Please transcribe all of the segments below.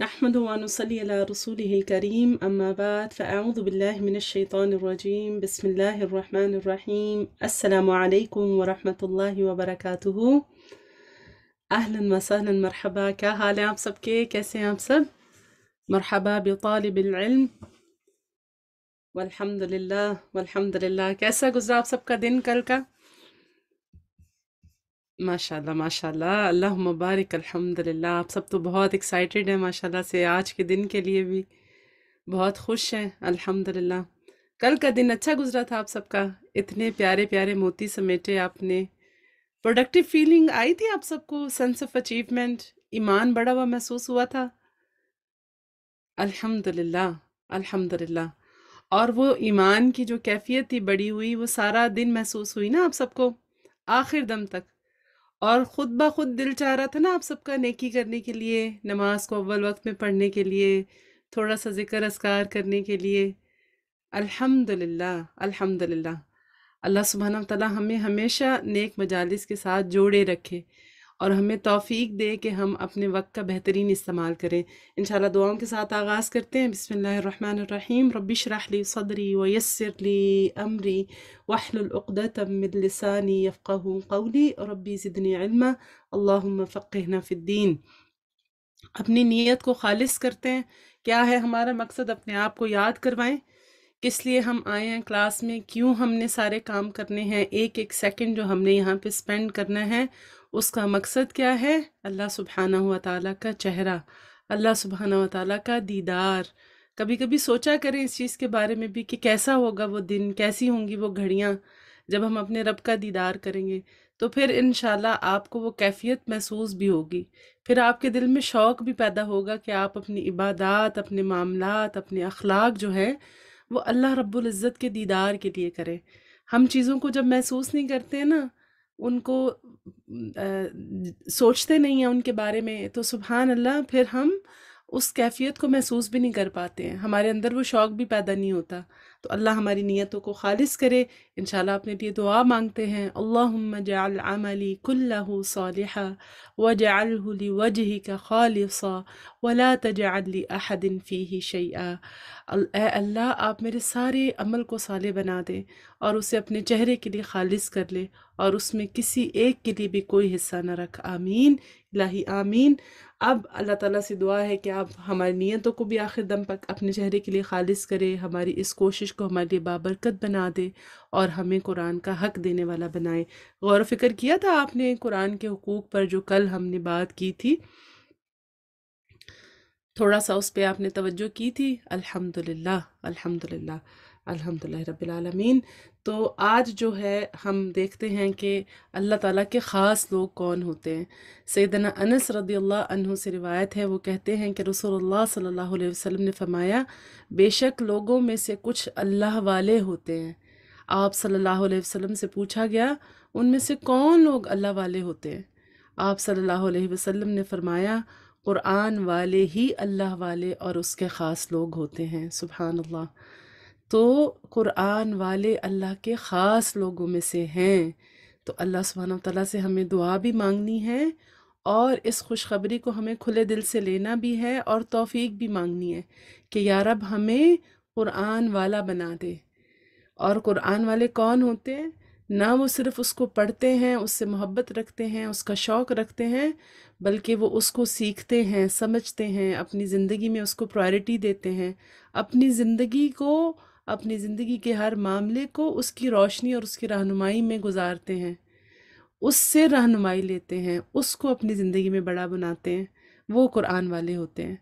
نحمد ونصلي على رسوله الكريم أما بعد فأعوذ بالله من الشيطان الرجيم بسم الله الرحمن الرحيم السلام عليكم ورحمة الله وبركاته أهلا وسهلا مرحبا क्या हाल है आप सबके कैसे أم आप مرحبا بطالب العلم والحمد لله والحمد لله كيسا गुजरा आप सबका दिन ماشاء اللہ ماشاء اللہ اللہ مبارک الحمد للہ آپ سب تو بہت ایکسائٹیڈ ہیں ماشاء اللہ سے آج کے دن کے لیے بھی بہت خوش ہیں الحمد للہ کل کا دن اچھا گزرا تھا آپ سب کا اتنے پیارے پیارے موتی سمیٹے آپ نے پروڈکٹیو فیلنگ آئی تھی آپ سب کو سینس آف اچیومنٹ ایمان بڑا ہوا محسوس ہوا تھا الحمد للہ الحمد للہ اور وہ ایمان کی جو کیفیت تھی بڑی ہوئی وہ سارا دن محسوس ہوئی نا آپ سب کو آخر دم تک اور خود بخود دل چاہ رہا تھا نا آپ سب کا نیکی کرنے کے لیے نماز کو اول وقت میں پڑھنے کے لیے تھوڑا سا ذکر اذکار کرنے کے لیے الحمد للہ الحمد للہ اللہ سبحانہ تعالیٰ ہمیں ہمیشہ نیک مجالس کے ساتھ جوڑے رکھے اور ہمیں توفیق دے کہ ہم اپنے وقت کا بہترین استعمال کریں انشاءاللہ دعاؤں کے ساتھ آغاز کرتے ہیں بسم اللہ الرحمن الرحیم رب اشرح لی صدری ویسر لی امری وحل عمریِ من لسانی یفقہ قولی ربی زدنی علما اللہم فقہنا فی الدین اپنی نیت کو خالص کرتے ہیں کیا ہے ہمارا مقصد اپنے آپ کو یاد کروائیں کس لیے ہم آئے ہیں کلاس میں کیوں ہم نے سارے کام کرنے ہیں ایک ایک سیکنڈ جو ہم نے یہاں پہ سپینڈ کرنا ہے اس کا مقصد کیا ہے اللہ سبحانہ و تعالیٰ کا چہرہ اللہ سبحانہ و تعالیٰ کا دیدار کبھی کبھی سوچا کریں اس چیز کے بارے میں بھی کہ کیسا ہوگا وہ دن کیسی ہوں گی وہ گھڑیاں جب ہم اپنے رب کا دیدار کریں گے تو پھر انشاءاللہ آپ کو وہ کیفیت محسوس بھی ہوگی پھر آپ کے دل میں شوق بھی پیدا ہوگا کہ آپ اپنی عبادات اپنے معاملات اپنے اخلاق جو ہیں وہ اللہ رب العزت کے دیدار کے لیے کریں ہم چیزوں کو جب محسوس نہیں کرتے ہیں نا ان کو سوچتے نہیں ہیں ان کے بارے میں تو سبحان اللہ پھر ہم اس کیفیت کو محسوس بھی نہیں کر پاتے ہیں ہمارے اندر وہ شوق بھی پیدا نہیں ہوتا تو اللہ ہماری نیتوں کو خالص کرے انشاءاللہ اپنے لیے دعا مانگتے ہیں اللہم جعل عملی کلہ صالحا وجعله جلِ خالصا ولا تجعل صلا جلی اہدن فی ہی اللہ آپ میرے سارے عمل کو صالح بنا دیں اور اسے اپنے چہرے کے لیے خالص کر لے اور اس میں کسی ایک کے لیے بھی کوئی حصہ نہ رکھ آمین الہی آمین اب اللہ تعالیٰ سے دعا ہے کہ آپ ہماری نیتوں کو بھی آخر دم پک اپنے چہرے کے لیے خالص کرے ہماری اس کوشش کو ہمارے لیے بابرکت بنا دے اور ہمیں قرآن کا حق دینے والا بنائے غور و فکر کیا تھا آپ نے قرآن کے حقوق پر جو کل ہم نے بات کی تھی تھوڑا سا اس پہ آپ نے توجہ کی تھی الحمد للہ الحمد للہ الحمد للہ رب العالمین تو آج جو ہے ہم دیکھتے ہیں کہ اللہ تعالیٰ کے خاص لوگ کون ہوتے ہیں سیدنا انس رضی اللہ عنہ سے روایت ہے وہ کہتے ہیں کہ رسول اللہ صلی اللہ علیہ وسلم نے فرمایا بے شک لوگوں میں سے کچھ اللہ والے ہوتے ہیں آپ صلی اللہ علیہ وسلم سے پوچھا گیا ان میں سے کون لوگ اللہ والے ہوتے ہیں آپ صلی اللہ علیہ وسلم نے فرمایا قرآن والے ہی اللہ والے اور اس کے خاص لوگ ہوتے ہیں سبحان اللہ تو قرآن والے اللہ کے خاص لوگوں میں سے ہیں تو اللہ سبحانہ تعالیٰ سے ہمیں دعا بھی مانگنی ہے اور اس خوشخبری کو ہمیں کھلے دل سے لینا بھی ہے اور توفیق بھی مانگنی ہے کہ یا رب ہمیں قرآن والا بنا دے اور قرآن والے کون ہوتے ہیں نہ وہ صرف اس کو پڑھتے ہیں اس سے محبت رکھتے ہیں اس کا شوق رکھتے ہیں بلکہ وہ اس کو سیکھتے ہیں سمجھتے ہیں اپنی زندگی میں اس کو پرائرٹی دیتے ہیں اپنی زندگی کو اپنی زندگی کے ہر معاملے کو اس کی روشنی اور اس کی رہنمائی میں گزارتے ہیں اس سے رہنمائی لیتے ہیں اس کو اپنی زندگی میں بڑا بناتے ہیں وہ قرآن والے ہوتے ہیں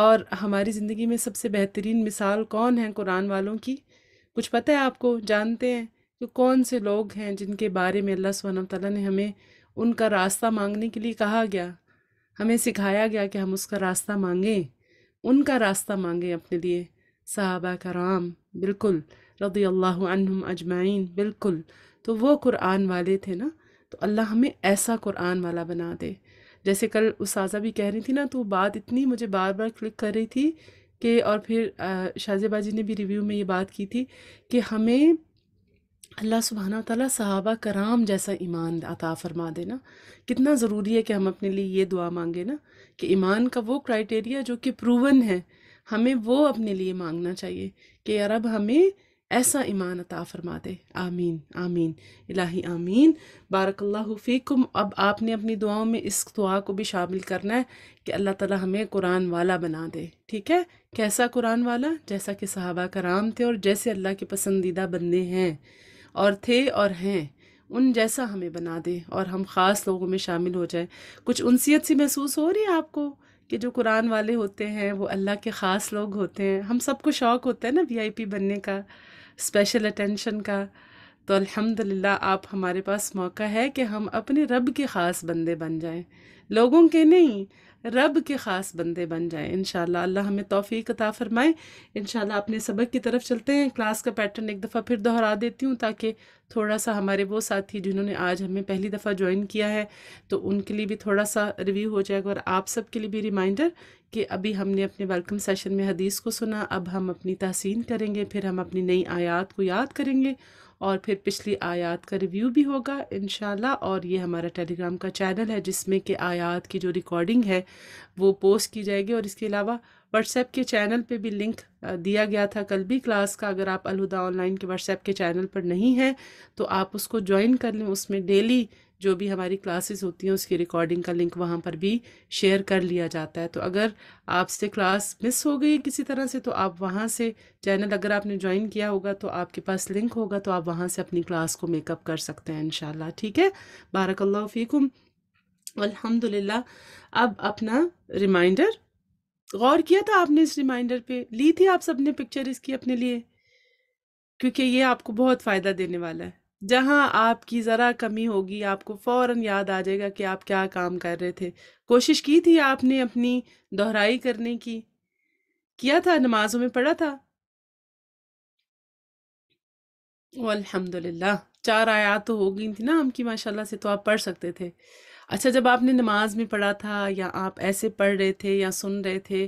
اور ہماری زندگی میں سب سے بہترین مثال کون ہیں قرآن والوں کی کچھ پتہ ہے آپ کو جانتے ہیں کہ کون سے لوگ ہیں جن کے بارے میں اللہ سبحانہ تعالیٰ نے ہمیں ان کا راستہ مانگنے کے لیے کہا گیا ہمیں سکھایا گیا کہ ہم اس کا راستہ مانگیں ان کا راستہ مانگیں اپنے لیے صحابہ کرام بالکل رضی اللہ عنہم اجمعین بالکل تو وہ قرآن والے تھے نا تو اللہ ہمیں ایسا قرآن والا بنا دے جیسے کل اس بھی کہہ رہی تھی نا تو بات اتنی مجھے بار بار کلک کر رہی تھی کہ اور پھر شاہ باجی نے بھی ریویو میں یہ بات کی تھی کہ ہمیں اللہ سبحانہ تعالیٰ صحابہ کرام جیسا ایمان عطا فرما دینا کتنا ضروری ہے کہ ہم اپنے لیے یہ دعا مانگے نا کہ ایمان کا وہ کرائٹیریا جو کہ پروون ہے ہمیں وہ اپنے لیے مانگنا چاہیے کہ یا رب ہمیں ایسا ایمان عطا فرما دے آمین آمین الہی آمین بارک اللہ فیکم اب آپ نے اپنی دعاؤں میں اس دعا کو بھی شامل کرنا ہے کہ اللہ تعالی ہمیں قرآن والا بنا دے ٹھیک ہے کیسا قرآن والا جیسا کہ صحابہ کرام تھے اور جیسے اللہ کے پسندیدہ بندے ہیں اور تھے اور ہیں ان جیسا ہمیں بنا دے اور ہم خاص لوگوں میں شامل ہو جائیں کچھ انسیت سی محسوس ہو رہی ہے آپ کو کہ جو قرآن والے ہوتے ہیں وہ اللہ کے خاص لوگ ہوتے ہیں ہم سب کو شوق ہوتا ہے نا وی آئی پی بننے کا اسپیشل اٹینشن کا تو الحمد للہ آپ ہمارے پاس موقع ہے کہ ہم اپنے رب کے خاص بندے بن جائیں لوگوں کے نہیں رب کے خاص بندے بن جائیں انشاءاللہ اللہ ہمیں توفیق عطا فرمائیں انشاءاللہ اپنے سبق کی طرف چلتے ہیں کلاس کا پیٹرن ایک دفعہ پھر دہرا دیتی ہوں تاکہ تھوڑا سا ہمارے وہ ساتھی جنہوں نے آج ہمیں پہلی دفعہ جوائن کیا ہے تو ان کے لیے بھی تھوڑا سا ریویو ہو جائے گا اور آپ سب کے لیے بھی ریمائنڈر کہ ابھی ہم نے اپنے ویلکم سیشن میں حدیث کو سنا اب ہم اپنی تحسین کریں گے پھر ہم اپنی نئی آیات کو یاد کریں گے اور پھر پچھلی آیات کا ریویو بھی ہوگا انشاءاللہ اور یہ ہمارا ٹیلی گرام کا چینل ہے جس میں کہ آیات کی جو ریکارڈنگ ہے وہ پوسٹ کی جائے گی اور اس کے علاوہ واٹس ایپ کے چینل پہ بھی لنک دیا گیا تھا کل بھی کلاس کا اگر آپ الہدہ آن لائن کے واٹس ایپ کے چینل پر نہیں ہیں تو آپ اس کو جوائن کر لیں اس میں ڈیلی جو بھی ہماری کلاسز ہوتی ہیں اس کی ریکارڈنگ کا لنک وہاں پر بھی شیئر کر لیا جاتا ہے تو اگر آپ سے کلاس مس ہو گئی کسی طرح سے تو آپ وہاں سے چینل اگر آپ نے جوائن کیا ہوگا تو آپ کے پاس لنک ہوگا تو آپ وہاں سے اپنی کلاس کو میک اپ کر سکتے ہیں انشاءاللہ ٹھیک ہے بارک اللہ فیکم الحمد للہ اب اپنا ریمائنڈر غور کیا تھا آپ نے اس ریمائنڈر پہ لی تھی آپ سب نے پکچر اس کی اپنے لیے کیونکہ یہ آپ کو بہت فائدہ دینے والا ہے جہاں آپ کی ذرا کمی ہوگی آپ کو فوراً یاد آ جائے گا کہ آپ کیا کام کر رہے تھے کوشش کی تھی آپ نے اپنی دہرائی کرنے کی کیا تھا نمازوں میں پڑھا تھا الحمد للہ چار آیات تو ہو گئی تھیں نا ہم کی ماشاء اللہ سے تو آپ پڑھ سکتے تھے اچھا جب آپ نے نماز میں پڑھا تھا یا آپ ایسے پڑھ رہے تھے یا سن رہے تھے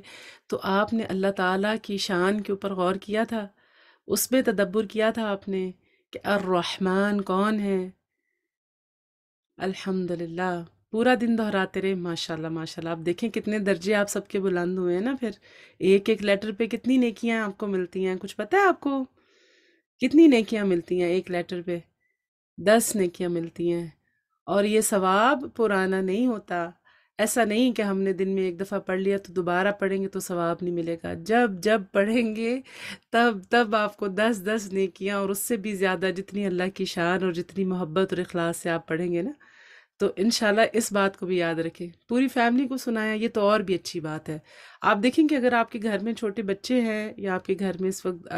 تو آپ نے اللہ تعالیٰ کی شان کے اوپر غور کیا تھا اس میں تدبر کیا تھا آپ نے کہ الرحمن کون ہے الحمد للہ پورا دن دہراتے رہے ماشاء اللہ ماشاء اللہ آپ دیکھیں کتنے درجے آپ سب کے بلند ہوئے ہیں نا پھر ایک ایک لیٹر پہ کتنی نیکیاں آپ کو ملتی ہیں کچھ پتہ ہے آپ کو کتنی نیکیاں ملتی ہیں ایک لیٹر پہ دس نیکیاں ملتی ہیں اور یہ ثواب پرانا نہیں ہوتا ایسا نہیں کہ ہم نے دن میں ایک دفعہ پڑھ لیا تو دوبارہ پڑھیں گے تو ثواب نہیں ملے گا جب جب پڑھیں گے تب تب آپ کو دس دس نیکیاں اور اس سے بھی زیادہ جتنی اللہ کی شان اور جتنی محبت اور اخلاص سے آپ پڑھیں گے نا تو انشاءاللہ اس بات کو بھی یاد رکھیں پوری فیملی کو سنایا یہ تو اور بھی اچھی بات ہے آپ دیکھیں کہ اگر آپ کے گھر میں چھوٹے بچے ہیں یا آپ کے گھر میں اس وقت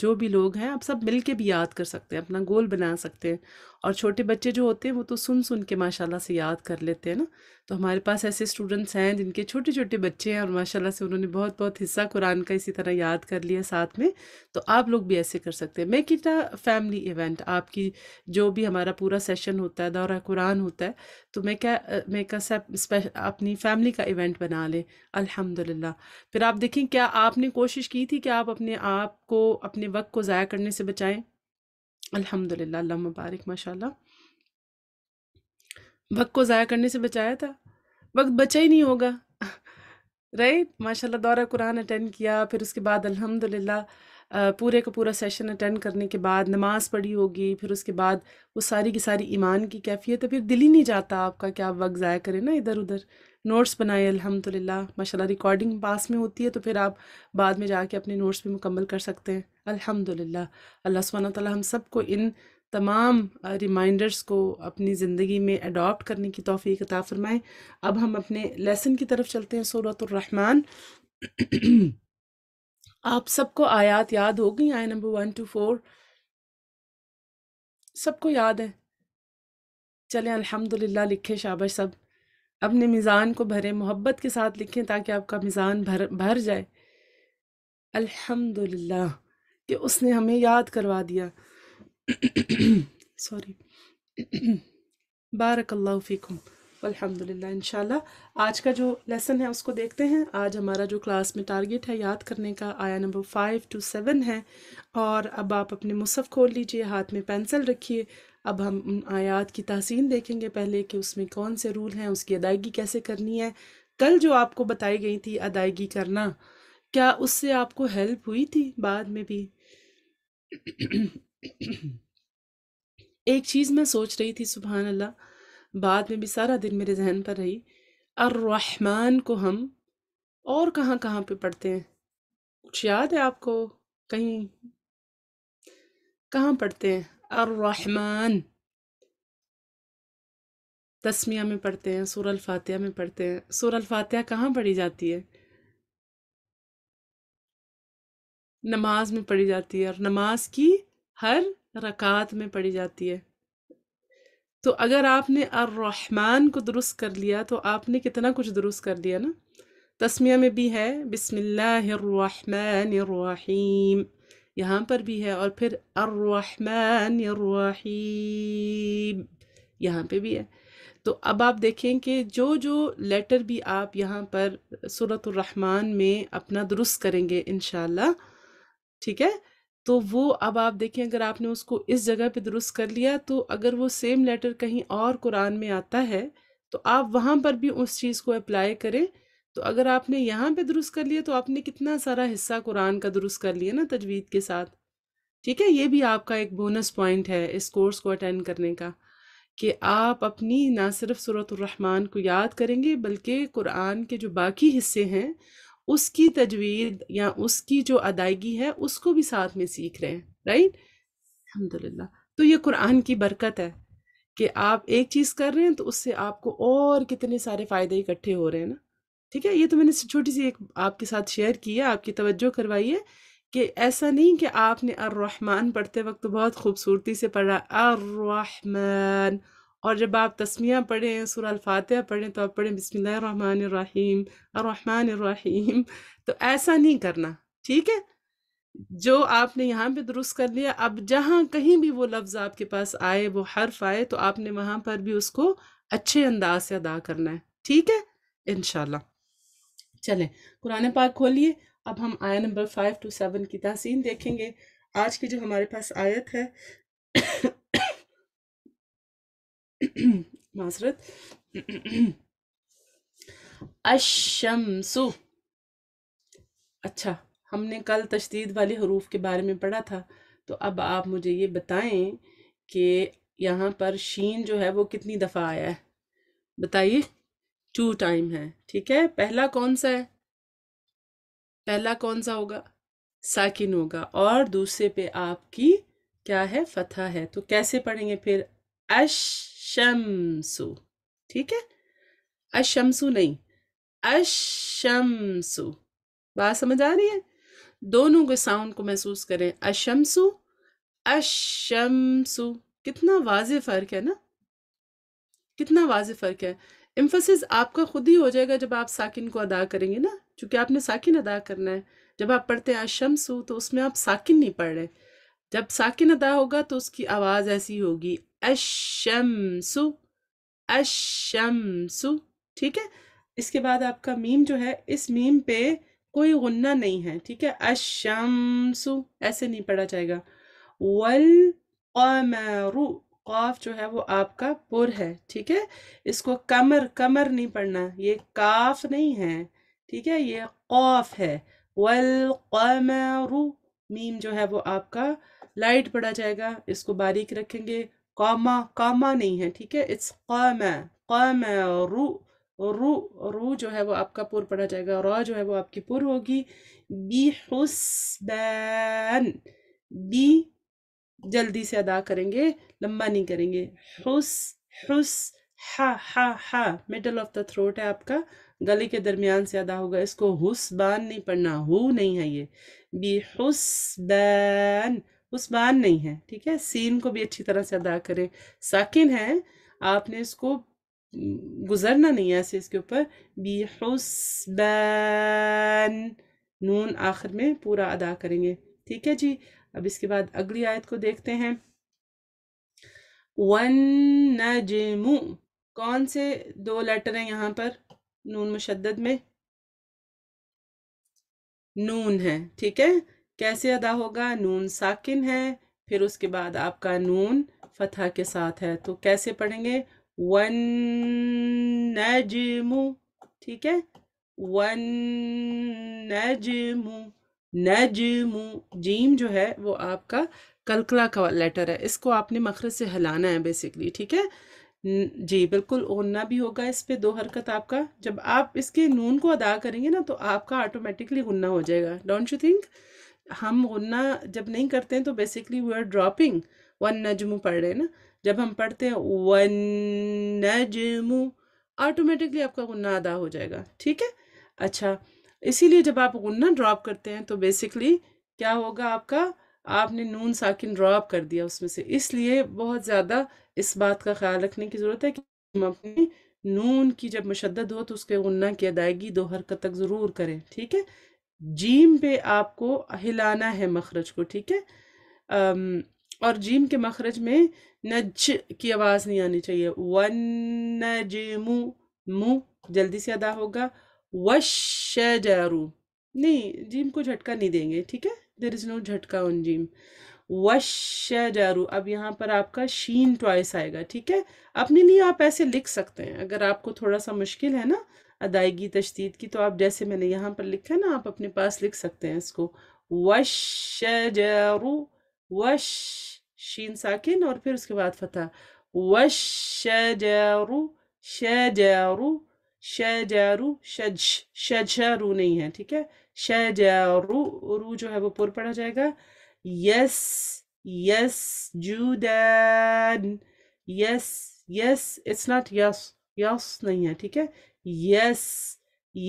جو بھی لوگ ہیں آپ سب مل کے بھی یاد کر سکتے ہیں اپنا گول بنا سکتے ہیں اور چھوٹے بچے جو ہوتے ہیں وہ تو سن سن کے ماشاء اللہ سے یاد کر لیتے ہیں نا تو ہمارے پاس ایسے اسٹوڈنٹس ہیں جن کے چھوٹے چھوٹے بچے ہیں اور ماشاء اللہ سے انہوں نے بہت بہت حصہ قرآن کا اسی طرح یاد کر لیا ساتھ میں تو آپ لوگ بھی ایسے کر سکتے ہیں میں کتا فیملی ایونٹ آپ کی جو بھی ہمارا پورا سیشن ہوتا ہے دورہ قرآن ہوتا ہے تو میں کیا میں کا اپنی فیملی کا ایونٹ بنا لیں الحمد للہ پھر آپ دیکھیں کیا آپ نے کوشش کی تھی کہ آپ اپنے آپ کو اپنے وقت کو ضائع کرنے سے بچائیں اللہ مبارک ماشاء اللہ وقت کو ضائع کرنے سے بچایا تھا وقت بچا ہی نہیں ہوگا رائٹ ماشاء اللہ دورہ قرآن اٹینڈ کیا پھر اس کے بعد الحمد للہ پورے کا پورا سیشن اٹینڈ کرنے کے بعد نماز پڑھی ہوگی پھر اس کے بعد وہ ساری کی ساری ایمان کی کیفیت ہے پھر دل ہی نہیں جاتا آپ کا کہ آپ وقت ضائع کریں نا ادھر ادھر نوٹس بنائے الحمد للہ ماشاء اللہ ریکارڈنگ پاس میں ہوتی ہے تو پھر آپ بعد میں جا کے اپنے نوٹس بھی مکمل کر سکتے ہیں الحمد للہ اللہ سبحانہ تعالیٰ ہم سب کو ان تمام ریمائنڈرز کو اپنی زندگی میں اڈاپٹ کرنے کی توفیق عطا فرمائے اب ہم اپنے لیسن کی طرف چلتے ہیں صورت الرحمن آپ سب کو آیات یاد ہو گئی آئے نمبر ون ٹو فور سب کو یاد ہے چلیں الحمد للہ لکھے شابش سب اپنے میزان کو بھرے محبت کے ساتھ لکھیں تاکہ آپ کا میزان بھر بھر جائے الحمد کہ اس نے ہمیں یاد کروا دیا سوری بارک اللہ فیکم الحمد للہ ان آج کا جو لیسن ہے اس کو دیکھتے ہیں آج ہمارا جو کلاس میں ٹارگیٹ ہے یاد کرنے کا آیا نمبر فائیو ٹو سیون ہے اور اب آپ اپنے مصحف کھول لیجئے ہاتھ میں پینسل رکھیے اب ہم ان آیات کی تحسین دیکھیں گے پہلے کہ اس میں کون سے رول ہیں اس کی ادائیگی کیسے کرنی ہے کل جو آپ کو بتائی گئی تھی ادائیگی کرنا کیا اس سے آپ کو ہیلپ ہوئی تھی بعد میں بھی ایک چیز میں سوچ رہی تھی سبحان اللہ بعد میں بھی سارا دن میرے ذہن پر رہی الرحمن کو ہم اور کہاں کہاں پہ پڑھتے ہیں کچھ یاد ہے آپ کو کہیں کہاں پڑھتے ہیں الرحمن تسمیہ میں پڑھتے ہیں سورہ الفاتحہ میں پڑھتے ہیں سورہ الفاتحہ کہاں پڑھی جاتی ہے نماز میں پڑھی جاتی ہے اور نماز کی ہر رکعت میں پڑھی جاتی ہے تو اگر آپ نے الرحمن کو درست کر لیا تو آپ نے کتنا کچھ درست کر لیا نا تسمیہ میں بھی ہے بسم اللہ الرحمن الرحیم یہاں پر بھی ہے اور پھر الرحمن الرحیم یہاں پہ بھی ہے تو اب آپ دیکھیں کہ جو جو لیٹر بھی آپ یہاں پر صورت الرحمن میں اپنا درست کریں گے انشاءاللہ ٹھیک ہے تو وہ اب آپ دیکھیں اگر آپ نے اس کو اس جگہ پہ درست کر لیا تو اگر وہ سیم لیٹر کہیں اور قرآن میں آتا ہے تو آپ وہاں پر بھی اس چیز کو اپلائی کریں تو اگر آپ نے یہاں پہ درست کر لیا تو آپ نے کتنا سارا حصہ قرآن کا درست کر لیا نا تجوید کے ساتھ ٹھیک ہے یہ بھی آپ کا ایک بونس پوائنٹ ہے اس کورس کو اٹینڈ کرنے کا کہ آپ اپنی نہ صرف صورت الرحمن کو یاد کریں گے بلکہ قرآن کے جو باقی حصے ہیں اس کی تجوید یا اس کی جو ادائیگی ہے اس کو بھی ساتھ میں سیکھ رہے ہیں رائٹ الحمد للہ تو یہ قرآن کی برکت ہے کہ آپ ایک چیز کر رہے ہیں تو اس سے آپ کو اور کتنے سارے فائدے اکٹھے ہو رہے ہیں نا ٹھیک ہے یہ تو میں نے چھوٹی سی ایک آپ کے ساتھ شیئر کی ہے آپ کی توجہ کروائی ہے کہ ایسا نہیں کہ آپ نے الرحمن پڑھتے وقت بہت خوبصورتی سے پڑھا الرحمن اور جب آپ تسمیہ پڑھیں سورہ الفاتحہ پڑھیں تو آپ پڑھیں بسم اللہ الرحمن الرحیم الرحمن الرحیم تو ایسا نہیں کرنا ٹھیک ہے جو آپ نے یہاں پہ درست کر لیا اب جہاں کہیں بھی وہ لفظ آپ کے پاس آئے وہ حرف آئے تو آپ نے وہاں پر بھی اس کو اچھے انداز سے ادا کرنا ہے ٹھیک ہے انشاءاللہ چلیں قرآن پاک کھولیے اب ہم آیا نمبر فائیو ٹو سیون کی تحسین دیکھیں گے آج کی جو ہمارے پاس آیت ہے معذرت اشمسو اچھا ہم نے کل تشدید والے حروف کے بارے میں پڑھا تھا تو اب آپ مجھے یہ بتائیں کہ یہاں پر شین جو ہے وہ کتنی دفعہ آیا ہے بتائیے ٹو ٹائم ہے ٹھیک ہے پہلا کون سا ہے پہلا کون سا ہوگا ساکن ہوگا اور دوسرے پہ آپ کی کیا ہے فتح ہے تو کیسے پڑھیں گے پھر اشمسو ٹھیک ہے اشمسو نہیں اشمسو بات سمجھ آ رہی ہے دونوں کے ساؤنڈ کو محسوس کریں اشمسو اشمسو کتنا واضح فرق ہے نا کتنا واضح فرق ہے امفسس آپ کا خود ہی ہو جائے گا جب آپ ساکن کو ادا کریں گے نا چونکہ آپ نے ساکن ادا کرنا ہے جب آپ پڑھتے ہیں آشمس ہو تو اس میں آپ ساکن نہیں پڑھ رہے جب ساکن ادا ہوگا تو اس کی آواز ایسی ہوگی اشمسو اشمسو ٹھیک ہے اس کے بعد آپ کا میم جو ہے اس میم پہ کوئی غنہ نہیں ہے ٹھیک ہے اشمسو ایسے نہیں پڑھا جائے گا والقمر قاف جو ہے وہ آپ کا پر ہے ٹھیک ہے اس کو کمر کمر نہیں پڑھنا یہ کاف نہیں ہے ٹھیک ہے یہ قاف ہے وَالْقَمَرُ میم جو ہے وہ آپ کا لائٹ پڑھا جائے گا اس کو باریک رکھیں گے قاما قاما نہیں ہے ٹھیک ہے اٹس رو رو جو ہے وہ آپ کا پر پڑھا جائے گا را جو ہے وہ آپ کی پر ہوگی بی حسبان بی جلدی سے ادا کریں گے لمبا نہیں کریں گے حس حس ہا ہا ہا مڈل آف دا تھروٹ ہے آپ کا گلے کے درمیان سے ادا ہوگا اس کو حس بان نہیں پڑھنا ہو نہیں ہے یہ بی حس بین حس بان نہیں ہے ٹھیک ہے سین کو بھی اچھی طرح سے ادا کریں ساکن ہے آپ نے اس کو گزرنا نہیں ہے ایسے اس کے اوپر بی حس بین نون آخر میں پورا ادا کریں گے ٹھیک ہے جی اب اس کے بعد اگلی آیت کو دیکھتے ہیں ون کون سے دو لیٹر ہیں یہاں پر نون مشدد میں نون ہے ٹھیک ہے کیسے ادا ہوگا نون ساکن ہے پھر اس کے بعد آپ کا نون فتح کے ساتھ ہے تو کیسے پڑھیں گے ون نجمو ٹھیک ہے ون جیم جو ہے وہ آپ کا کلکلا کا لیٹر ہے اس کو آپ نے مخرج سے ہلانا ہے بیسکلی ٹھیک ہے جی بالکل اوننا بھی ہوگا اس پہ دو حرکت آپ کا جب آپ اس کے نون کو ادا کریں گے نا تو آپ کا آٹومیٹکلی غنہ ہو جائے گا ڈونٹ یو تھنک ہم غنہ جب نہیں کرتے ہیں تو بیسکلی آر ڈراپنگ ون نجم پڑھ رہے ہیں نا جب ہم پڑھتے ہیں ون نجم آٹومیٹکلی آپ کا غنہ ادا ہو جائے گا ٹھیک ہے اچھا اسی لیے جب آپ غنہ ڈراپ کرتے ہیں تو بیسکلی کیا ہوگا آپ کا آپ نے نون ساکن ڈراپ کر دیا اس میں سے اس لیے بہت زیادہ اس بات کا خیال رکھنے کی ضرورت ہے کہ ہم اپنی نون کی جب مشدد ہو تو اس کے غنہ کی ادائیگی دو حرکت تک ضرور کریں ٹھیک ہے جیم پہ آپ کو ہلانا ہے مخرج کو ٹھیک ہے اور جیم کے مخرج میں نج کی آواز نہیں آنی چاہیے ون نج منہ جلدی سے ادا ہوگا وش نہیں جیم کو جھٹکا نہیں دیں گے ٹھیک ہے دیر از نو جھٹکا انجیم وش شارو اب یہاں پر آپ کا شین ٹوائس آئے گا ٹھیک ہے اپنے لیے آپ ایسے لکھ سکتے ہیں اگر آپ کو تھوڑا سا مشکل ہے نا ادائیگی تشدید کی تو آپ جیسے میں نے یہاں پر لکھا ہے نا آپ اپنے پاس لکھ سکتے ہیں اس کو وش شو وش شین ساکن اور پھر اس کے بعد فتح وش شو شرو شج شجارو نہیں ہے ٹھیک ہے شاید رو رو جو ہے وہ پر پڑھا جائے گا یس یس یس یس اٹس ناٹ یس یس نہیں ہے ٹھیک ہے یس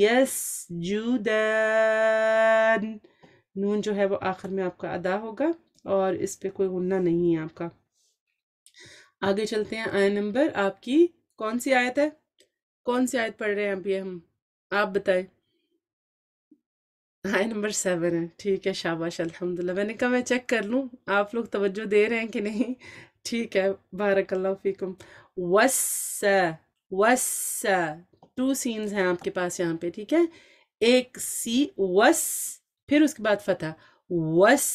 یس نون جو ہے وہ آخر میں آپ کا ادا ہوگا اور اس پہ کوئی غنہ نہیں ہے آپ کا آگے چلتے ہیں آئے نمبر آپ کی کون سی آیت ہے کون سی آیت پڑھ رہے ہیں ابھی ہم آپ بتائیں ہائی نمبر سیون ہے ٹھیک ہے شاباش الحمدللہ میں نے کہا میں چیک کر لوں آپ لوگ توجہ دے رہے ہیں کہ نہیں ٹھیک ہے بارک اللہ فیکم وس وس ٹو سینز ہیں آپ کے پاس یہاں پہ ٹھیک ہے ایک سی وس پھر اس کے بعد فتح وس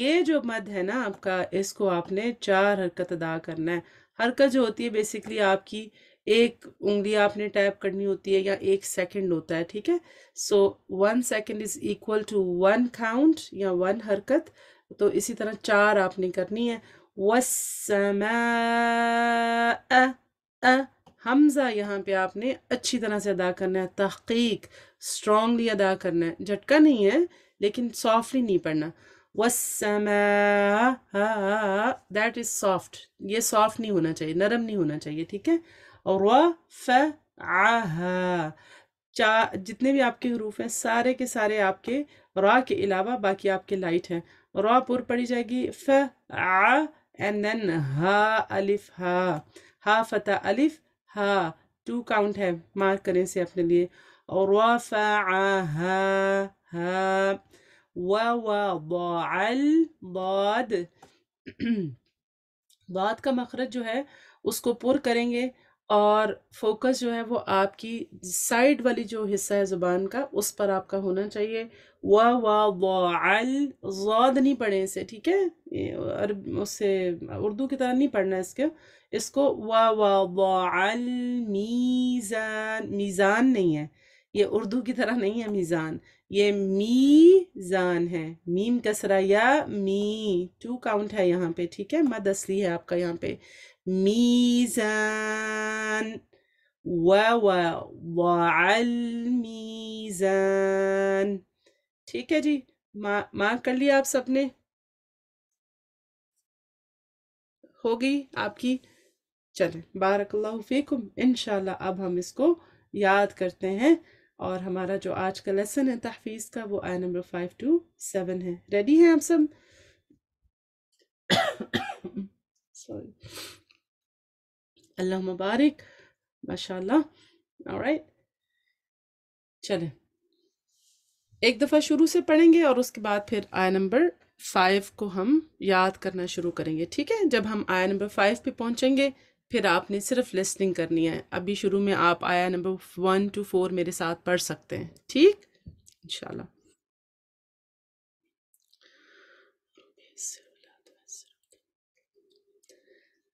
یہ جو مد ہے نا آپ کا اس کو آپ نے چار حرکت ادا کرنا ہے حرکت جو ہوتی ہے بیسکلی آپ کی ایک انگلی آپ نے ٹائپ کرنی ہوتی ہے یا ایک سیکنڈ ہوتا ہے ٹھیک ہے so one second is equal to one count یا ون حرکت تو اسی طرح چار آپ نے کرنی ہے حمزہ یہاں پہ آپ نے اچھی طرح سے ادا کرنا ہے تحقیق اسٹرانگلی ادا کرنا ہے جھٹکا نہیں ہے لیکن سافٹلی نہیں پڑھنا وسم دیٹ از سافٹ یہ سافٹ نہیں ہونا چاہیے نرم نہیں ہونا چاہیے ٹھیک ہے رفعہ فا جتنے بھی آپ کے حروف ہیں سارے کے سارے آپ کے را کے علاوہ باقی آپ کے لائٹ ہیں را پر پڑھی جائے گی ف آف ہا الف ہا ہا ہا فتح الف ٹو کاؤنٹ ہے مارک کریں سے اپنے لیے اور مخرج جو ہے اس کو پور کریں گے اور فوکس جو ہے وہ آپ کی سائڈ والی جو حصہ ہے زبان کا اس پر آپ کا ہونا چاہیے و وا زود نہیں پڑھیں اسے ٹھیک ہے اسے اردو کی طرح نہیں پڑھنا اس کے اس کو وا وا میزان نہیں ہے یہ اردو کی طرح نہیں ہے میزان یہ میزان ہے میم کسرا یا می ٹو کاؤنٹ ہے یہاں پہ ٹھیک ہے مد اصلی ہے آپ کا یہاں پہ میزان المیزان ٹھیک ہے جی مارک کر لیا آپ سب نے ہوگی آپ کی چلیں بارک اللہ فیکم انشاءاللہ اب ہم اس کو یاد کرتے ہیں اور ہمارا جو آج کا لیسن ہے تحفیظ کا وہ آئی نمبر فائیو ٹو سیون ہے ریڈی ہیں آپ سب سوری اللہ مبارک ماشاء اللہ چلیں ایک دفعہ شروع سے پڑھیں گے اور اس کے بعد پھر آیا نمبر فائیو کو ہم یاد کرنا شروع کریں گے ٹھیک ہے جب ہم آیا نمبر فائیو پہ پہنچیں گے پھر آپ نے صرف لسننگ کرنی ہے ابھی شروع میں آپ آیا نمبر ون ٹو فور میرے ساتھ پڑھ سکتے ہیں ٹھیک انشاءاللہ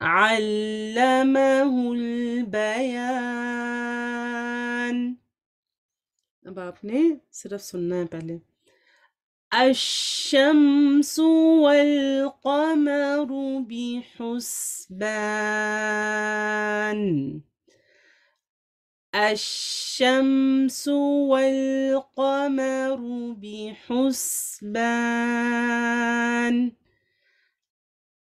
علمه البيان अब आपने صرف सुनना है الشمس والقمر بحسبان الشمس والقمر بحسبان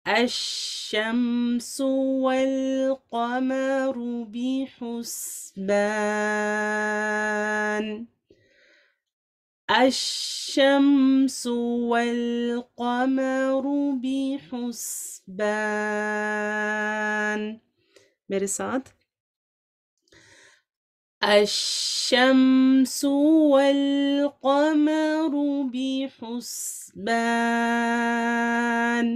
الشمس والقمر بحسبان الشمس والقمر بحسبان میرے الشمس والقمر بحسبان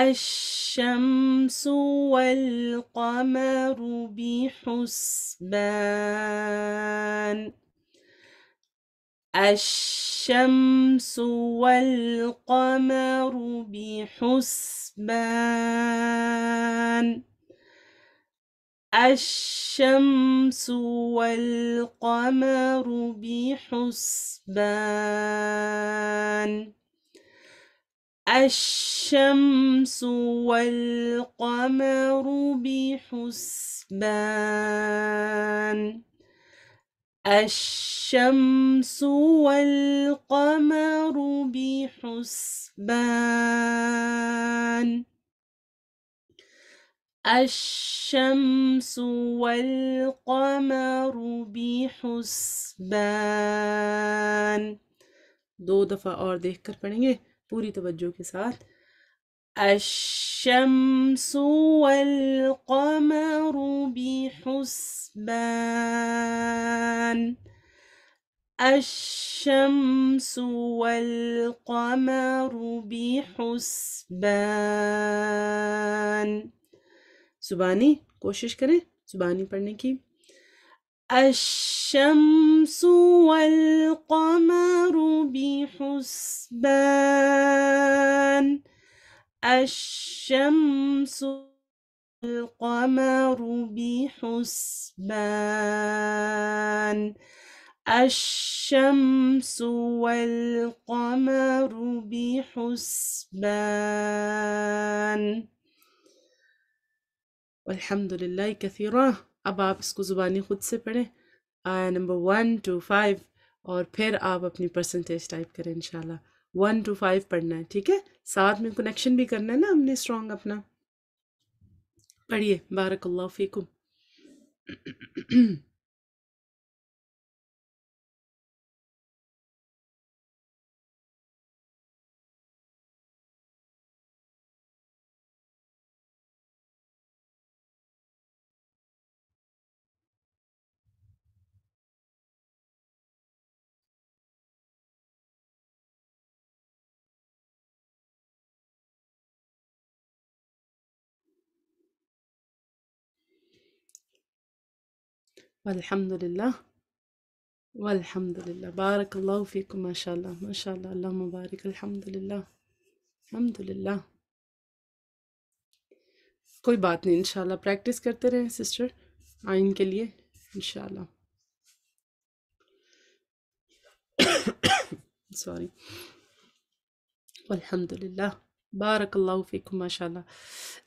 الشمس والقمر بحسبان الشمس والقمر بحسبان الشمس والقمر بحسبان الشمس والقمر بحسبان الشمس والقمر بحسبان الشمس والقمر بحسبان دو دفعه اور دیکھ کر پڑھیں گے پوری توجہ کے ساتھ الشمس والقمر بحسبان الشمس والقمر بحسبان زبانی کوشش کریں زبانی پڑھنے کی الشمس والقمر بحسبان الشمس والقمر بحسبان الشمس والقمر بحسبان والحمد لله كثيرا اب آپ اس کو زبانی خود سے پڑھیں آیا نمبر ون ٹو فائیو اور پھر آپ اپنی پرسنٹیج ٹائپ کریں انشاءاللہ ون ٹو فائیو پڑھنا ہے ٹھیک ہے ساتھ میں کنیکشن بھی کرنا ہے نا ہم نے اسٹرانگ اپنا پڑھیے بارک اللہ فیکم والحمد لله والحمد لله بارك الله فيكم ما شاء الله ما شاء الله اللهم بارك الحمد لله الحمد لله کوئی بات نہیں انشاءاللہ پریکٹس کرتے رہیں سسٹر آئین کے لیے انشاءاللہ سوری والحمدللہ بارک اللہ فیکم ماشاءاللہ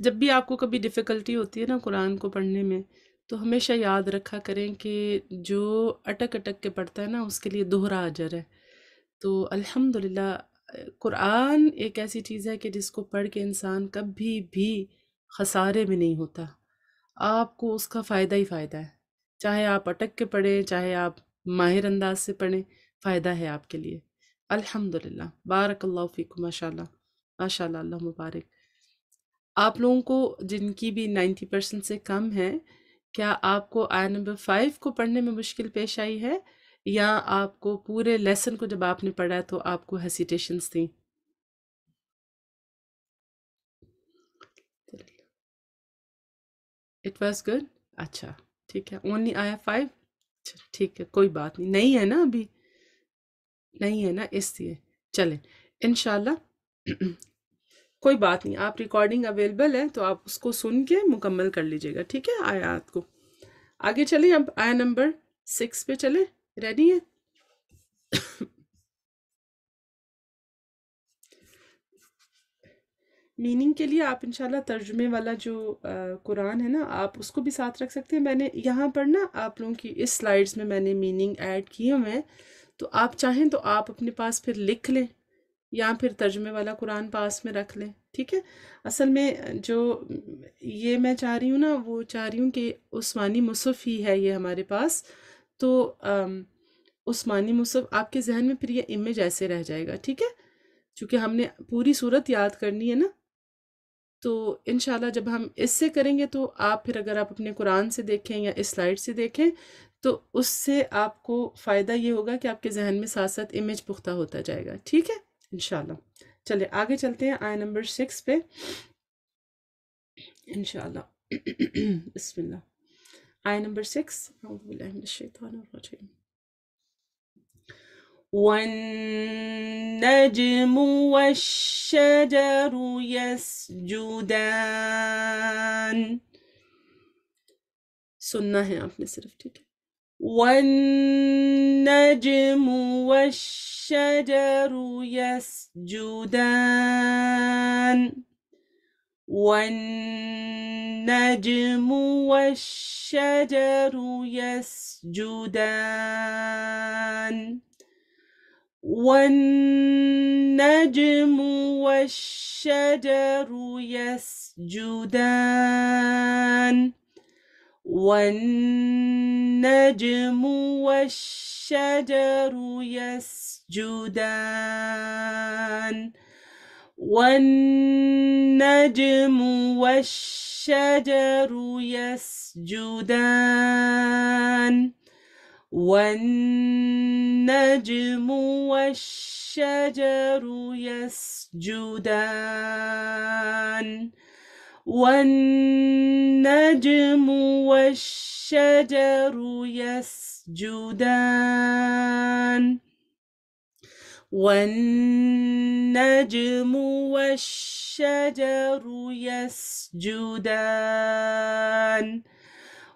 جب بھی آپ کو کبھی ڈیفیکلٹی ہوتی ہے نا قرآن کو پڑھنے میں تو ہمیشہ یاد رکھا کریں کہ جو اٹک اٹک کے پڑھتا ہے نا اس کے لیے دوہرا اجر ہے تو الحمد للہ قرآن ایک ایسی چیز ہے کہ جس کو پڑھ کے انسان کبھی بھی خسارے میں نہیں ہوتا آپ کو اس کا فائدہ ہی فائدہ ہے چاہے آپ اٹک کے پڑھیں چاہے آپ ماہر انداز سے پڑھیں فائدہ ہے آپ کے لیے الحمد للہ بارک اللہ فیکم ماشاء اللہ ماشاء اللہ اللہ مبارک آپ لوگوں کو جن کی بھی نائنٹی پرسنٹ سے کم ہے کیا آپ کو آیا نمبر فائیو کو پڑھنے میں مشکل پیش آئی ہے یا آپ کو پورے لیسن کو جب آپ نے پڑھا تو آپ کو ہیسیٹیشنس تھیں اٹ واز گڈ اچھا ٹھیک ہے اونلی آیا فائیو اچھا ٹھیک ہے کوئی بات نہیں نہیں ہے نا ابھی نہیں ہے نا اس لیے چلیں انشاءاللہ کوئی بات نہیں آپ ریکارڈنگ اویلیبل ہے تو آپ اس کو سن کے مکمل کر لیجیے گا ٹھیک ہے آیات کو آگے چلیں اب آیا نمبر سکس پہ چلیں ریڈی ہے میننگ کے لیے آپ انشاءاللہ ترجمے والا جو قرآن ہے نا آپ اس کو بھی ساتھ رکھ سکتے ہیں میں نے یہاں پر نا آپ لوگوں کی اس سلائیڈس میں میں نے میننگ ایڈ کیے ہوئے ہیں تو آپ چاہیں تو آپ اپنے پاس پھر لکھ لیں یا پھر ترجمے والا قرآن پاس میں رکھ لیں ٹھیک ہے اصل میں جو یہ میں چاہ رہی ہوں نا وہ چاہ رہی ہوں کہ عثمانی مصف ہی ہے یہ ہمارے پاس تو عثمانی مصف آپ کے ذہن میں پھر یہ امیج ایسے رہ جائے گا ٹھیک ہے چونکہ ہم نے پوری صورت یاد کرنی ہے نا تو انشاءاللہ جب ہم اس سے کریں گے تو آپ پھر اگر آپ اپنے قرآن سے دیکھیں یا اس سلائڈ سے دیکھیں تو اس سے آپ کو فائدہ یہ ہوگا کہ آپ کے ذہن میں ساتھ ساتھ امیج پختہ ہوتا جائے گا ٹھیک ہے इनशाला चले आगे चलते हैं आय नंबर सिक्स पे بسم बिस्मिल्लाह آئے نمبر سکس أعوذ باللہ من الشیطان الرجیم والنجم والشجر يسجدان ہے آپ نے صرف ٹھیک ہے والنجم والشجر يسجدان والنجم والشجر يسجدان والنجم والشجر يسجدان والنجم والشجر يسجدان والنجم والشجر يسجدان والنجم والشجر يسجدان والنجم والشجر يسجدان والنجم والشجر يسجدان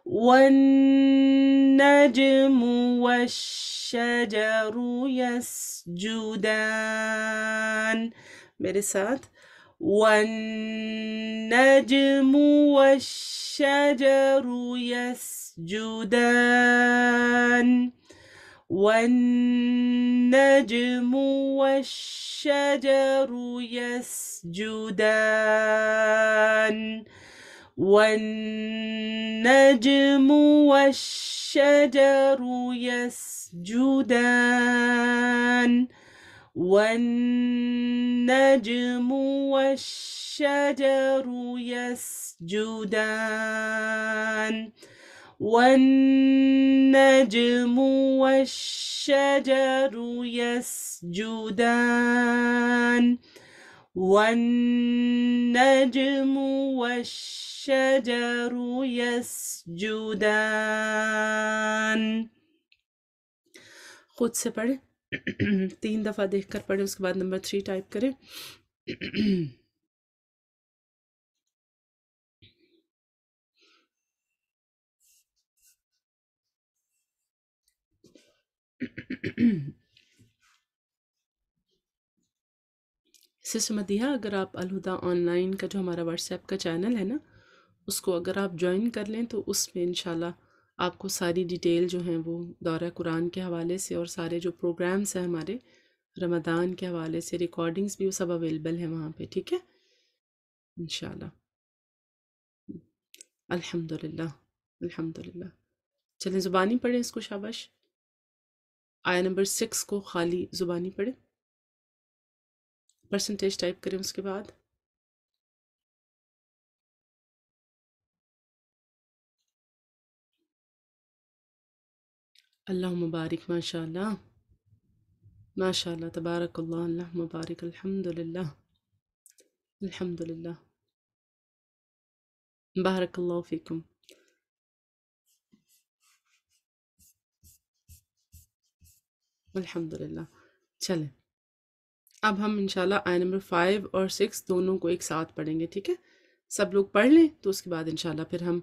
والنجم والشجر يسجدان मेरे साथ والنجم والشجر يسجدان والنجم والشجر يسجدان والنجم والشجر يسجدان والنجم والشجر يسجدان والنجم والشجر يسجدان والنجم والشجر يسجدان خد سبر تین دفعہ دیکھ کر پڑھیں اس کے بعد نمبر تھری ٹائپ کریں سسمدیا اگر آپ الہدا آن لائن کا جو ہمارا واٹس ایپ کا چینل ہے نا اس کو اگر آپ جوائن کر لیں تو اس میں انشاءاللہ اللہ آپ کو ساری ڈیٹیل جو ہیں وہ دورہ قرآن کے حوالے سے اور سارے جو پروگرامس ہیں ہمارے رمضان کے حوالے سے ریکارڈنگز بھی وہ سب اویلیبل ہیں وہاں پہ ٹھیک ہے انشاءاللہ الحمدللہ الحمدللہ الحمد للہ الحمد للہ چلیں زبانی پڑھیں اس کو شابش آیا نمبر سکس کو خالی زبانی پڑھیں پرسنٹیج ٹائپ کریں اس کے بعد اللہ مبارک ماشاء اللہ ماشاء اللہ تبارک اللہ اللہ مبارک الحمد للہ الحمد للہ بارک اللہ الحمد للہ چلیں اب ہم انشاءاللہ آئی نمبر فائیو اور سکس دونوں کو ایک ساتھ پڑھیں گے ٹھیک ہے سب لوگ پڑھ لیں تو اس کے بعد انشاءاللہ پھر ہم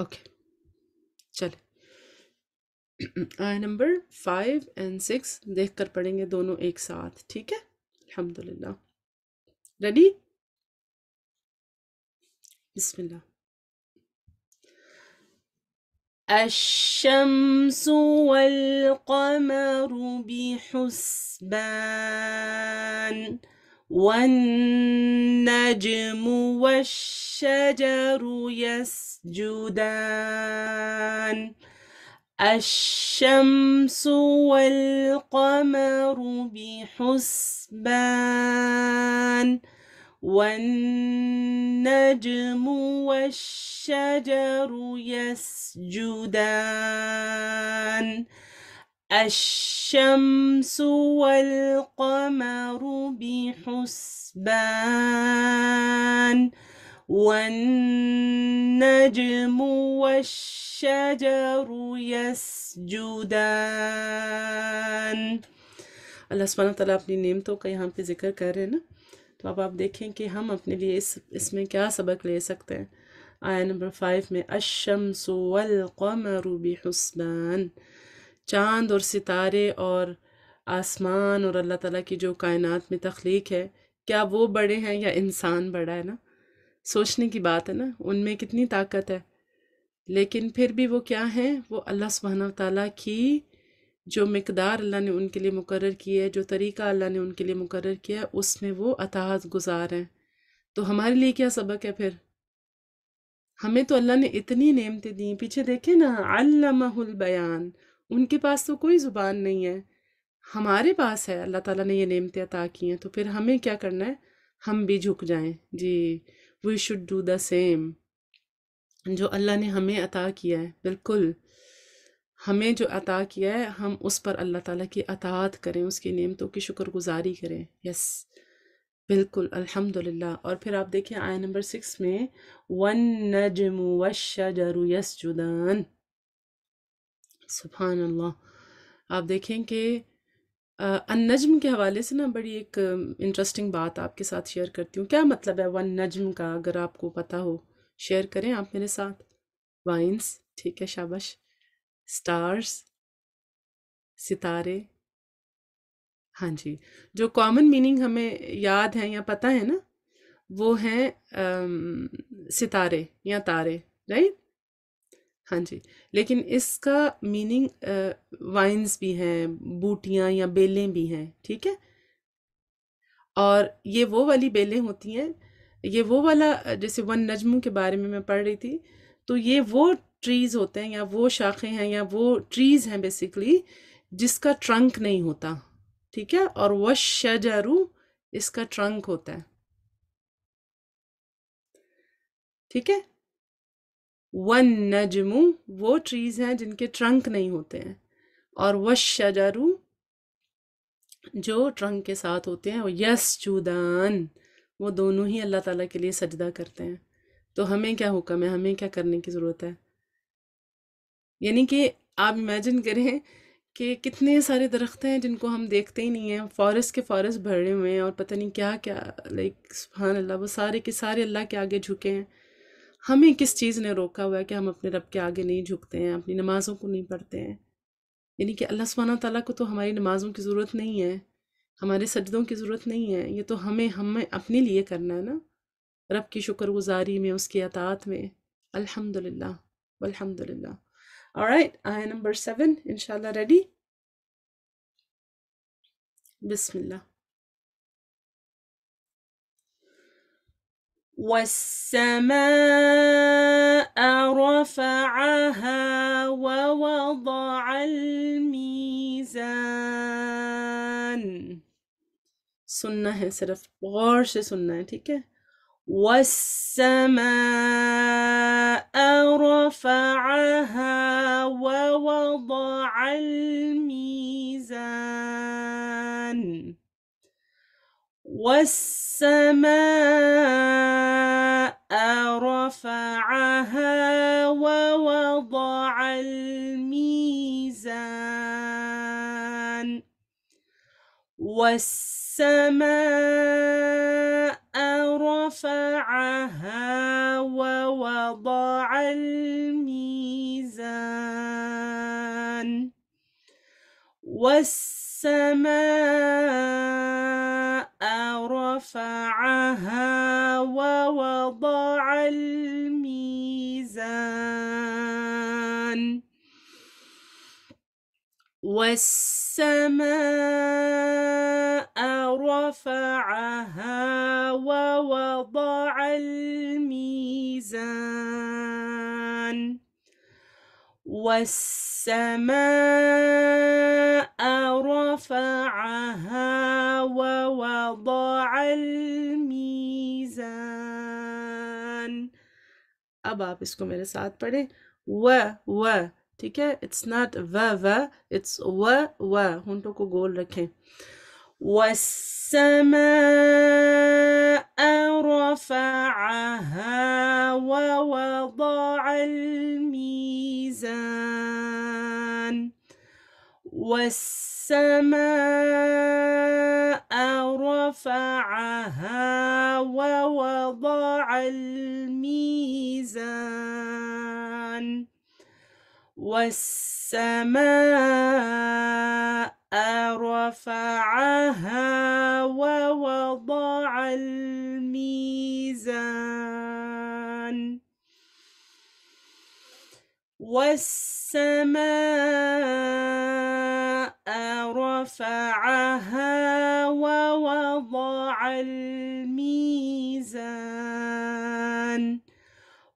اوکے چلے آئے نمبر فائیو اینڈ سکس دیکھ کر پڑھیں گے دونوں ایک ساتھ ٹھیک ہے الحمد للہ ریڈی بسم اللہ والقمر بحسبان الشمس والقمر بحسبان والنجم والشجر يسجدان الشمس والقمر بحسبان والنجم والشجر يسجدان الشمس والقمر بحسبان والنجم والشجر يسجدان اللہ سبحانہ وتعالی اپنی نعمتوں کا یہاں پہ ذکر کر رہے ہیں نا تو اب آپ دیکھیں کہ ہم اپنے لئے اس, اس میں کیا سبق لے سکتے ہیں آیہ نمبر 5 میں الشمس والقمر بحسبان چاند اور ستارے اور آسمان اور اللہ تعالیٰ کی جو کائنات میں تخلیق ہے کیا وہ بڑے ہیں یا انسان بڑا ہے نا سوچنے کی بات ہے نا ان میں کتنی طاقت ہے لیکن پھر بھی وہ کیا ہیں وہ اللہ سبحانہ و تعالیٰ کی جو مقدار اللہ نے ان کے لیے مقرر کیا ہے جو طریقہ اللہ نے ان کے لیے مقرر کیا ہے اس میں وہ اطاعت گزار ہیں تو ہمارے لیے کیا سبق ہے پھر ہمیں تو اللہ نے اتنی نعمتیں دیں پیچھے دیکھیں نا علمہ البیان ان کے پاس تو کوئی زبان نہیں ہے ہمارے پاس ہے اللہ تعالیٰ نے یہ نعمتیں عطا کی ہیں تو پھر ہمیں کیا کرنا ہے ہم بھی جھک جائیں جی we should do the same جو اللہ نے ہمیں عطا کیا ہے بالکل ہمیں جو عطا کیا ہے ہم اس پر اللہ تعالیٰ کی اطاعت کریں اس کی نعمتوں کی شکر گزاری کریں یس بالکل الحمد للہ اور پھر آپ دیکھیں آئے نمبر سکس میں ون جرو یس جدان سبحان اللہ آپ دیکھیں کہ ان نجم کے حوالے سے نا بڑی ایک انٹرسٹنگ بات آپ کے ساتھ شیئر کرتی ہوں کیا مطلب ہے وہ نجم کا اگر آپ کو پتہ ہو شیئر کریں آپ میرے ساتھ وائنس ٹھیک ہے شابش سٹارز ستارے ہاں جی جو کامن میننگ ہمیں یاد ہیں یا پتہ ہے نا وہ ہیں ستارے یا تارے رائٹ ہاں جی لیکن اس کا میننگ وائنز بھی ہیں بوٹیاں یا بیلیں بھی ہیں ٹھیک ہے اور یہ وہ والی بیلیں ہوتی ہیں یہ وہ والا جیسے ون نجموں کے بارے میں میں پڑھ رہی تھی تو یہ وہ ٹریز ہوتے ہیں یا وہ شاخیں ہیں یا وہ ٹریز ہیں بیسکلی جس کا ٹرنک نہیں ہوتا ٹھیک ہے اور وہ شجارو اس کا ٹرنک ہوتا ہے ٹھیک ہے ون نجمو وہ ٹریز ہیں جن کے ٹرنک نہیں ہوتے ہیں اور وہ شجارو جو ٹرنک کے ساتھ ہوتے ہیں وہ یس چودان وہ دونوں ہی اللہ تعالیٰ کے لیے سجدہ کرتے ہیں تو ہمیں کیا حکم ہے ہمیں کیا کرنے کی ضرورت ہے یعنی کہ آپ امیجن کریں کہ کتنے سارے درخت ہیں جن کو ہم دیکھتے ہی نہیں ہیں فارسٹ کے فارسٹ بھرے ہوئے ہیں اور پتہ نہیں کیا کیا لائک سبحان اللہ وہ سارے کے سارے اللہ کے آگے جھکے ہیں ہمیں کس چیز نے روکا ہوا ہے کہ ہم اپنے رب کے آگے نہیں جھکتے ہیں اپنی نمازوں کو نہیں پڑھتے ہیں یعنی کہ اللہ سبحانہ تعالیٰ کو تو ہماری نمازوں کی ضرورت نہیں ہے ہمارے سجدوں کی ضرورت نہیں ہے یہ تو ہمیں ہمیں اپنے لیے کرنا ہے نا رب کی شکر گزاری میں اس کی اطاعت میں الحمد للہ الحمد للہ اور آئے نمبر سیون ان شاء اللہ ریڈی بسم اللہ والسماء رفعها ووضع الميزان سنة है सिर्फ गौर سنة ٹھیک والسماء رفعها ووضع الميزان والسماء رفعها ووضع الميزان والسماء رفعها ووضع الميزان والسماء رفعها ووضع الميزان والسماء رفعها ووضع الميزان والسماء رفعها ووضع الميزان أبا بسكو ميري ساعات بري و و ٹھیک it's not ناٹ و و اٹس و و ہن تو کو گول والسماء رفعها ووضع الميزان والسماء رفعها ووضع الميزان والسماء ورفعها ووضع الميزان والسماء رفعها ووضع الميزان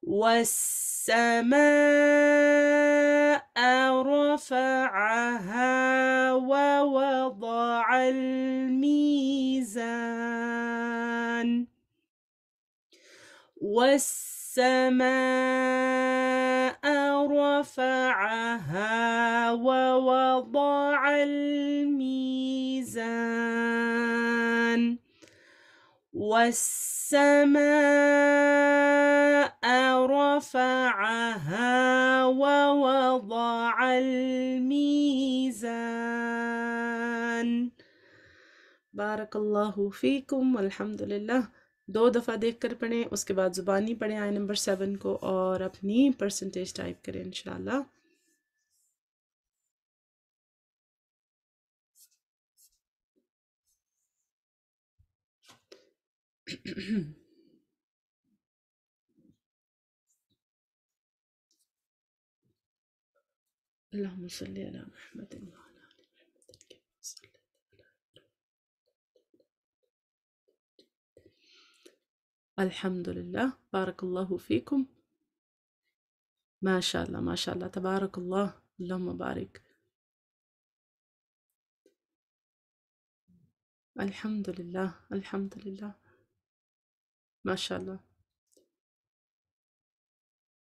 والسماء رفعها ووضع الميزان والسماء رفعها ووضع الميزان والسماء رفعها ووضع المیزان بارک اللہ الحمد للہ دو دفعہ دیکھ کر پڑھیں اس کے بعد زبانی پڑھیں آئے نمبر سیون کو اور اپنی پرسنٹیج ٹائپ کریں انشاءاللہ اللہ اللهم صل على محمد وعلى آل محمد كما صليت على الحمد لله بارك الله فيكم ما شاء الله ما شاء الله تبارك الله اللهم بارك الحمد لله الحمد لله ما شاء الله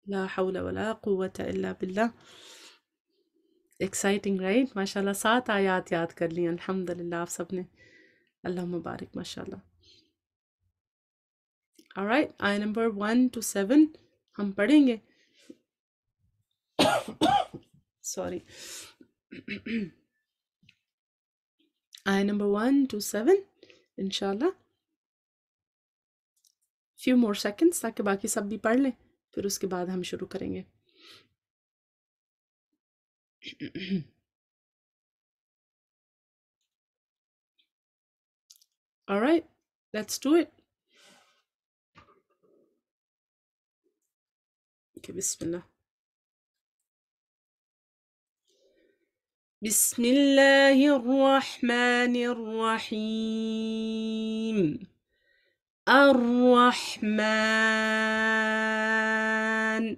لا حول ولا قوة إلا بالله ایکسائٹنگ ماشاء اللہ سات آیات یاد کر لیں الحمد للہ آپ سب نے اللہ مبارک ماشاء اللہ اور پڑھیں گے سوری آئی نمبر ون ٹو سیون ان شاء اللہ فیو مور سیکنڈس تاکہ باقی سب بھی پڑھ لیں پھر اس کے بعد ہم شروع کریں گے All right, let's do it. Okay, Bismillah. بسم الله الرحمن الرحيم الرحمن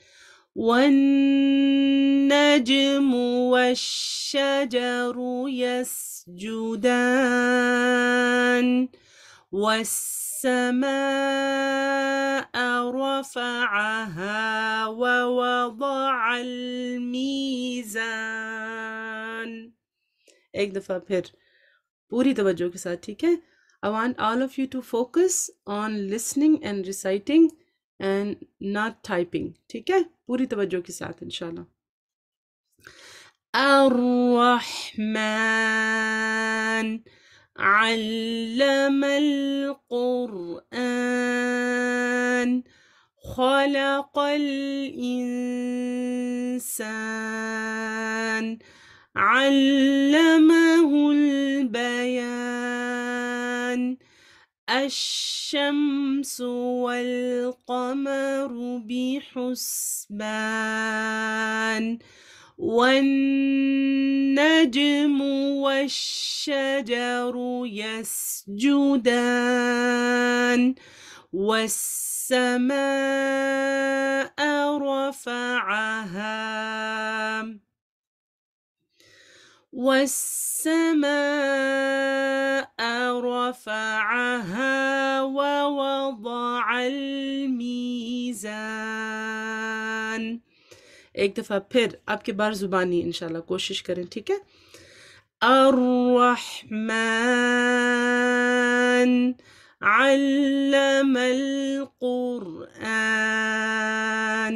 والنجم والشجر يسجدان والسماء رفعها ووضع الميزان ایک دفعہ پھر پوری توجہ کے ساتھ ٹھیک ہے I want all of you to focus on listening and reciting and not typing ठीक है पूरी तवज्जो के साथ इंशाल्लाह الرحمن علم القرآن خلق الإنسان علمه البيان الشمس والقمر بحسبان والنجم والشجر يسجدان والسماء رفعها والسماء رفعها ووضع الميزان ایک دفعہ پھر آپ کے بار زبانی انشاءاللہ کوشش کریں ٹھیک ہے الرحمن علم القرآن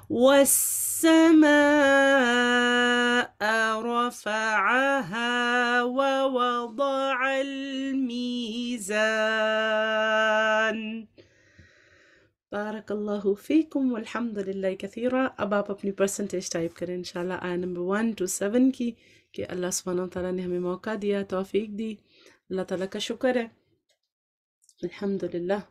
والسماء رفعها ووضع الميزان بارك الله فيكم والحمد لله كثيرا ابا اپنی پرسنٹیج ٹائپ کریں انشاءاللہ آیا نمبر 1 to 7 کی کہ اللہ سبحانہ وتعالی نے ہمیں موقع دیا توفیق دی اللہ تعالی کا شکر ہے الحمد لله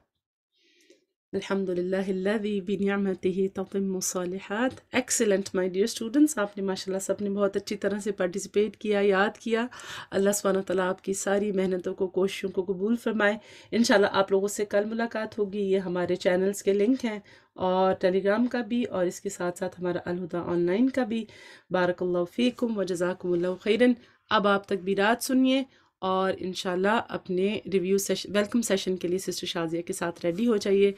الحمد للہ الذی بنعمته تطم میں excellent my excellent my dear students آپ نے ماشاء اللہ سب نے بہت اچھی طرح سے پارٹیسپیٹ کیا یاد کیا اللہ سبحانہ تعالیٰ آپ کی ساری محنتوں کو کوششوں کو قبول فرمائے انشاءاللہ آپ لوگوں سے کل ملاقات ہوگی یہ ہمارے چینلز کے لنک ہیں اور ٹیلی گرام کا بھی اور اس کے ساتھ ساتھ ہمارا الہدہ آن لائن کا بھی بارک اللہ فیکم و جزاکم اللہ خیرن اب آپ تک بھی رات سنیے اور انشاءاللہ اپنے ریویو سیشن ویلکم سیشن کے لیے سسٹر شازیہ کے ساتھ ریڈی ہو جائیے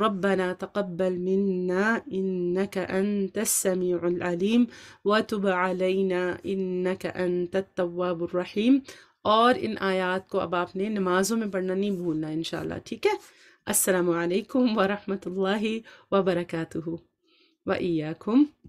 ربنا تقبل منا انك انت السميع العليم وتب علينا انك انت التواب الرحيم اور ان آیات کو اب آپ نے نمازوں میں پڑھنا نہیں بھولنا انشاءاللہ ٹھیک ہے السلام علیکم ورحمۃ اللہ وبرکاتہ برکاتہ